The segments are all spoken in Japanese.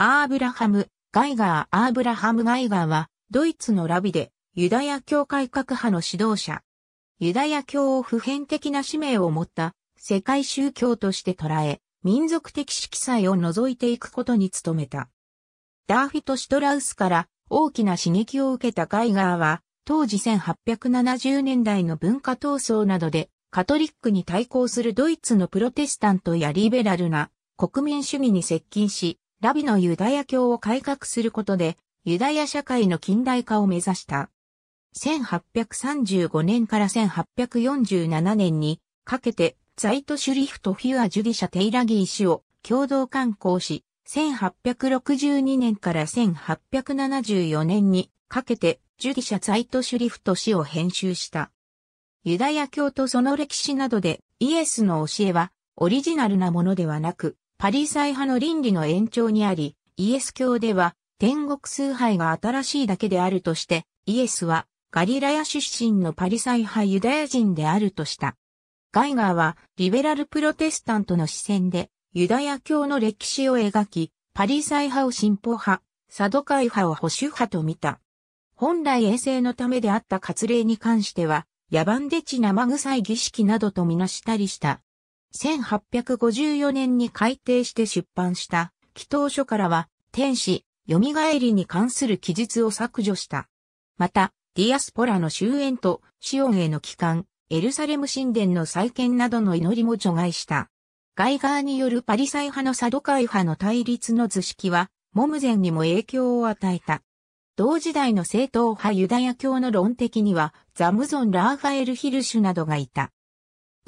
アーブラハム・ガイガーアーブラハム・ガイガーは、ドイツのラビで、ユダヤ教改革派の指導者。ユダヤ教を普遍的な使命を持った世界宗教として捉え、民族的色彩を除いていくことに努めた。ダーフィト・シトラウスから大きな刺激を受けたガイガーは、当時1870年代の文化闘争などで、カトリックに対抗するドイツのプロテスタントやリベラルな国民主義に接近し、ラビのユダヤ教を改革することで、ユダヤ社会の近代化を目指した。1835年から1847年にかけて、ザイトシュリフトフィア・ジュディシャ・テイラギー氏を共同刊行し、1862年から1874年にかけて、ジュディシャ・ザイトシュリフト氏を編集した。ユダヤ教とその歴史などで、イエスの教えは、オリジナルなものではなく、パリサイ派の倫理の延長にあり、イエス教では天国崇拝が新しいだけであるとして、イエスはガリラヤ出身のパリサイ派ユダヤ人であるとした。ガイガーはリベラルプロテスタントの視線でユダヤ教の歴史を描き、パリサイ派を進歩派、サドカイ派を保守派と見た。本来衛生のためであった割礼に関しては、野蛮で血生臭い儀式などとみなしたりした。1854年に改訂して出版した祈祷書からは、天使、蘇りに関する記述を削除した。また、ディアスポラの終焉とシオンへの帰還、エルサレム神殿の再建などの祈りも除外した。ガイガーによるパリサイ派のサドカイ派の対立の図式は、モムゼンにも影響を与えた。同時代の正統派ユダヤ教の論的には、ザムゾン・ラーファエル・ヒルシュなどがいた。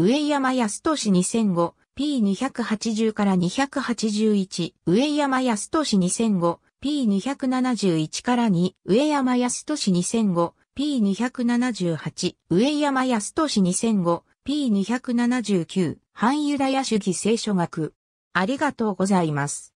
上山康俊2005、P280 から281、上山康俊2005、P271 から2、上山康俊2005、P278、上山康俊2005、P279、半ユダヤ主義聖書学。ありがとうございます。